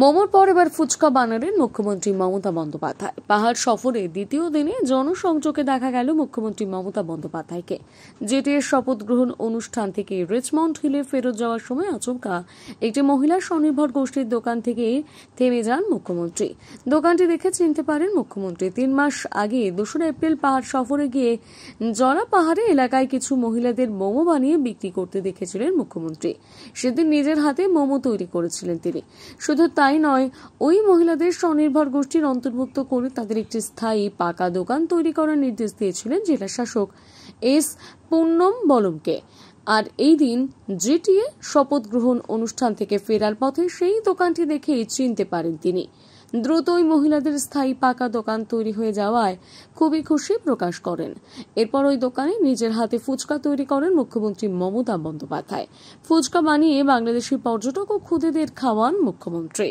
মোমোর পর এবার ফুচকা বানালেন মুখ্যমন্ত্রী মমতা বন্দ্যোপাধ্যায় পাহাড় সফরে দ্বিতীয় দিনে জনসংযোগে দেখা গেল মুখ্যমন্ত্রী মমতা বন্দ্যোপাধ্যায়কে জেটের শপথ গ্রহণ অনুষ্ঠান থেকে রিচমন্ড হিলে ফেরত যাওয়ার সময় আচমকা একটি মহিলা স্বনির্ভর গোষ্ঠীর দোকান থেকে থেমে যান মুখ্যমন্ত্রী দোকানটি দেখে চিনতে পারেন মুখ্যমন্ত্রী তিন মাস আগে দোসরা এপ্রিল পাহাড় সফরে গিয়ে জলা পাহাড়ে এলাকায় কিছু মহিলাদের মোমো বানিয়ে বিক্রি করতে দেখেছিলেন মুখ্যমন্ত্রী সেদিন নিজের হাতে মোমো তৈরি করেছিলেন তিনি শুধু তাই নয় ওই মহিলাদের স্বনির্ভর গোষ্ঠীর অন্তর্ভুক্ত করে তাদের একটি স্থায়ী পাকা দোকান তৈরি করার নির্দেশ দিয়েছিলেন জেলা শাসক এস পূর্ণম বলমকে আর এই দিন জিটিএ শপথ গ্রহণ অনুষ্ঠান থেকে ফেরার পথে সেই দোকানটি দেখেই চিনতে পারেন তিনি দ্রুতই মহিলাদের স্থায়ী পাকা দোকান তৈরি হয়ে যাওয়ায় খুবই খুশি প্রকাশ করেন এরপর ওই দোকানে নিজের হাতে ফুচকা তৈরি করেন মুখ্যমন্ত্রী মমতা বন্দ্যোপাধ্যায় ফুচকা বানিয়ে বাংলাদেশি পর্যটক ও খুদেদের খাওয়ান মুখ্যমন্ত্রী